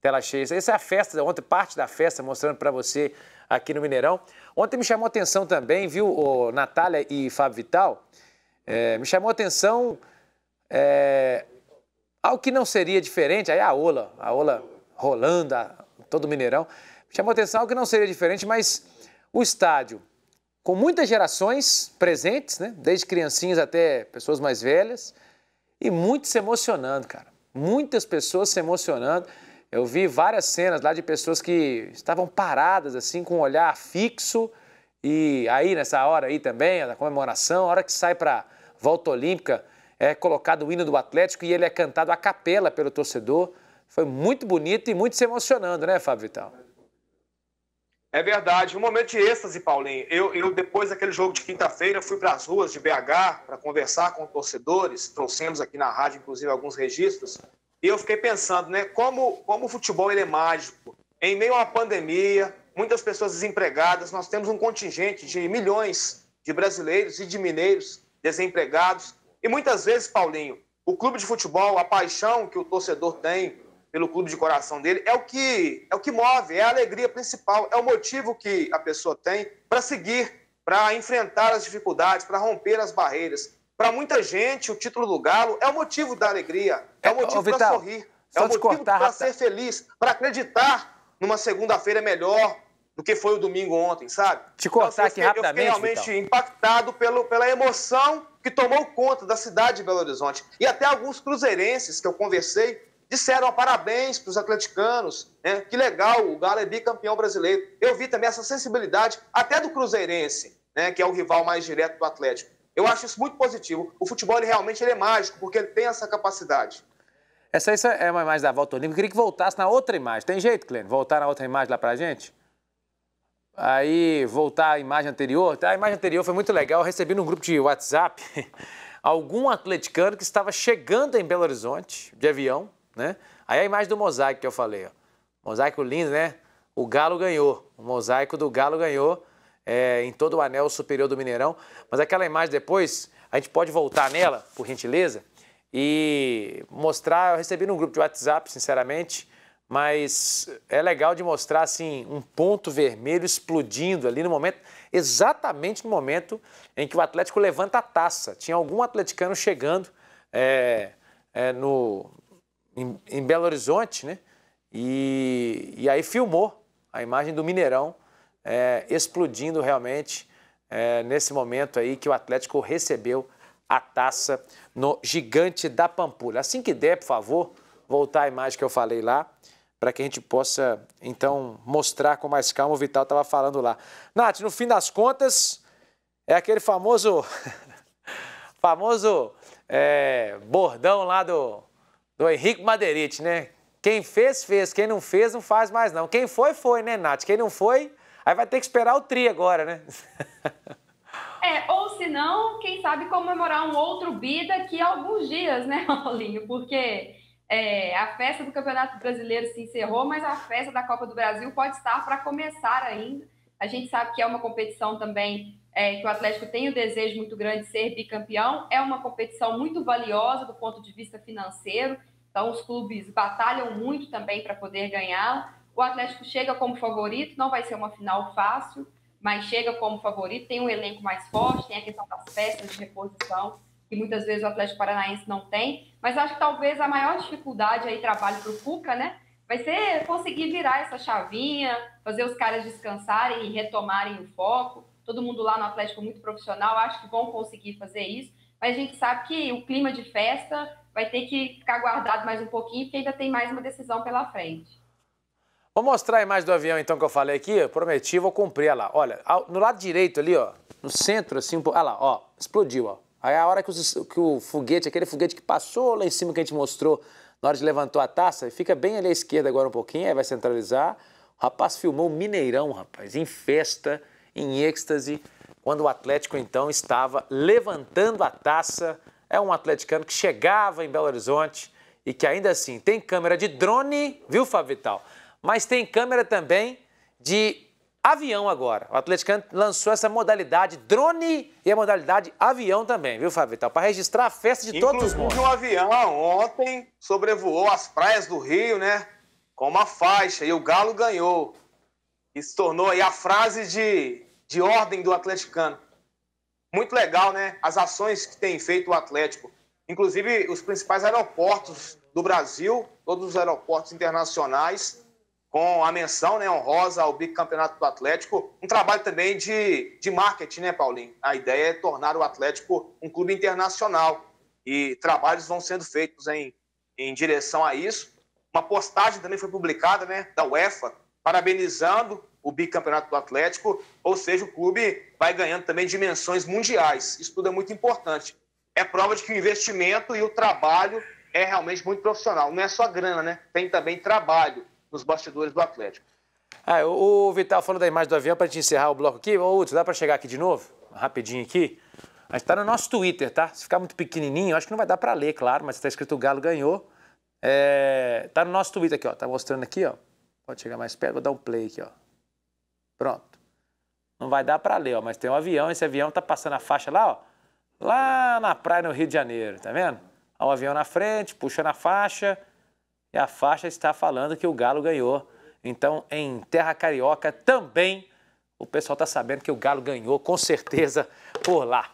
Tela cheia. Essa é a festa, ontem, parte da festa, mostrando para você aqui no Mineirão. Ontem me chamou atenção também, viu, o Natália e Fábio Vital? É, me chamou atenção é, algo que não seria diferente, aí a Ola, a Ola rolando, a, todo o Mineirão. Me chamou atenção algo que não seria diferente, mas o estádio, com muitas gerações presentes, né? desde criancinhas até pessoas mais velhas, e muito se emocionando, cara. Muitas pessoas se emocionando. Eu vi várias cenas lá de pessoas que estavam paradas, assim, com um olhar fixo. E aí, nessa hora aí também, da comemoração, a hora que sai para volta olímpica, é colocado o hino do Atlético e ele é cantado a capela pelo torcedor. Foi muito bonito e muito se emocionando, né, Fábio Vital? É verdade, um momento de êxtase, Paulinho. Eu, eu depois daquele jogo de quinta-feira, fui para as ruas de BH para conversar com torcedores. Trouxemos aqui na rádio, inclusive, alguns registros. E eu fiquei pensando, né, como, como o futebol ele é mágico. Em meio à pandemia, muitas pessoas desempregadas, nós temos um contingente de milhões de brasileiros e de mineiros desempregados. E muitas vezes, Paulinho, o clube de futebol, a paixão que o torcedor tem pelo clube de coração dele é o que é o que move, é a alegria principal, é o motivo que a pessoa tem para seguir, para enfrentar as dificuldades, para romper as barreiras. Para muita gente, o título do Galo é o motivo da alegria, é o é, motivo para sorrir, é o motivo para ser feliz, para acreditar numa segunda-feira melhor do que foi o domingo ontem, sabe? Te então, assim, cortar então, aqui eu rapidamente. Eu fiquei realmente Vital. impactado pelo, pela emoção que tomou conta da cidade de Belo Horizonte. E até alguns cruzeirenses que eu conversei disseram parabéns para os atleticanos, né? que legal, o Galo é bicampeão brasileiro. Eu vi também essa sensibilidade até do cruzeirense, né? que é o rival mais direto do Atlético. Eu acho isso muito positivo. O futebol ele realmente ele é mágico, porque ele tem essa capacidade. Essa, essa é uma imagem da volta olímpica. Queria que voltasse na outra imagem. Tem jeito, Clênio? Voltar na outra imagem lá pra gente? Aí, voltar à imagem anterior. A imagem anterior foi muito legal. Eu recebi num grupo de WhatsApp algum atleticano que estava chegando em Belo Horizonte de avião, né? Aí a imagem do mosaico que eu falei, ó. Mosaico lindo, né? O Galo ganhou. O mosaico do Galo ganhou é, em todo o anel superior do Mineirão. Mas aquela imagem depois, a gente pode voltar nela, por gentileza, e mostrar. Eu recebi num grupo de WhatsApp, sinceramente, mas é legal de mostrar assim um ponto vermelho explodindo ali no momento, exatamente no momento em que o Atlético levanta a taça. Tinha algum atleticano chegando é, é, no, em, em, Belo Horizonte, né? E, e aí filmou a imagem do Mineirão é, explodindo realmente é, nesse momento aí que o Atlético recebeu a taça no Gigante da Pampulha. Assim que der, por favor, voltar à imagem que eu falei lá, para que a gente possa, então, mostrar com mais calma. O Vital estava falando lá. Nath, no fim das contas, é aquele famoso. famoso é, bordão lá do, do Henrique Maderite, né? Quem fez, fez. Quem não fez, não faz mais, não. Quem foi, foi, né, Nath? Quem não foi, Aí vai ter que esperar o tri agora, né? É, ou se não, quem sabe comemorar um outro bi daqui a alguns dias, né, Paulinho? Porque é, a festa do Campeonato Brasileiro se encerrou, mas a festa da Copa do Brasil pode estar para começar ainda. A gente sabe que é uma competição também é, que o Atlético tem o desejo muito grande de ser bicampeão. É uma competição muito valiosa do ponto de vista financeiro. Então, os clubes batalham muito também para poder ganhar. O Atlético chega como favorito, não vai ser uma final fácil, mas chega como favorito, tem um elenco mais forte, tem a questão das peças de reposição, que muitas vezes o Atlético Paranaense não tem. Mas acho que talvez a maior dificuldade aí, trabalho para o Cuca, né? Vai ser conseguir virar essa chavinha, fazer os caras descansarem e retomarem o foco. Todo mundo lá no Atlético muito profissional, acho que vão conseguir fazer isso. Mas a gente sabe que o clima de festa vai ter que ficar guardado mais um pouquinho, porque ainda tem mais uma decisão pela frente. Vou mostrar a imagem do avião, então, que eu falei aqui. Prometi, vou cumprir. Olha lá, olha. No lado direito ali, ó. No centro, assim, um pouco. Olha lá, ó. Explodiu, ó. Aí a hora que, os, que o foguete, aquele foguete que passou lá em cima que a gente mostrou, na hora de levantou a taça, fica bem ali à esquerda agora um pouquinho, aí vai centralizar. O rapaz filmou o Mineirão, rapaz, em festa, em êxtase, quando o Atlético, então, estava levantando a taça. É um atleticano que chegava em Belo Horizonte e que ainda assim tem câmera de drone, viu, Favital? mas tem câmera também de avião agora. O atleticano lançou essa modalidade drone e a modalidade avião também, viu, Fábio Vital? Para registrar a festa de Inclusive, todos os mundos. o avião ontem sobrevoou as praias do Rio, né? Com uma faixa e o Galo ganhou. E se tornou aí a frase de, de ordem do atleticano. Muito legal, né? As ações que tem feito o Atlético. Inclusive, os principais aeroportos do Brasil, todos os aeroportos internacionais, com a menção né, honrosa ao bicampeonato do Atlético. Um trabalho também de, de marketing, né, Paulinho? A ideia é tornar o Atlético um clube internacional e trabalhos vão sendo feitos em, em direção a isso. Uma postagem também foi publicada né, da UEFA, parabenizando o bicampeonato do Atlético, ou seja, o clube vai ganhando também dimensões mundiais. Isso tudo é muito importante. É prova de que o investimento e o trabalho é realmente muito profissional. Não é só grana, né? Tem também trabalho nos bastidores do Atlético. Ah, o, Vital falou da imagem do avião para a gente encerrar o bloco aqui. Ô, Hudson, dá para chegar aqui de novo? Rapidinho aqui. A gente está no nosso Twitter, tá? Se ficar muito pequenininho, acho que não vai dar para ler, claro, mas está escrito Galo ganhou. É, tá no nosso Twitter aqui, ó. Tá mostrando aqui, ó. Pode chegar mais perto, vou dar um play aqui, ó. Pronto. Não vai dar para ler, ó, mas tem um avião, esse avião tá passando a faixa lá, ó. Lá na praia no Rio de Janeiro, tá vendo? Olha o avião na frente, puxando a faixa e a faixa está falando que o Galo ganhou. Então, em Terra Carioca também, o pessoal está sabendo que o Galo ganhou, com certeza, por lá.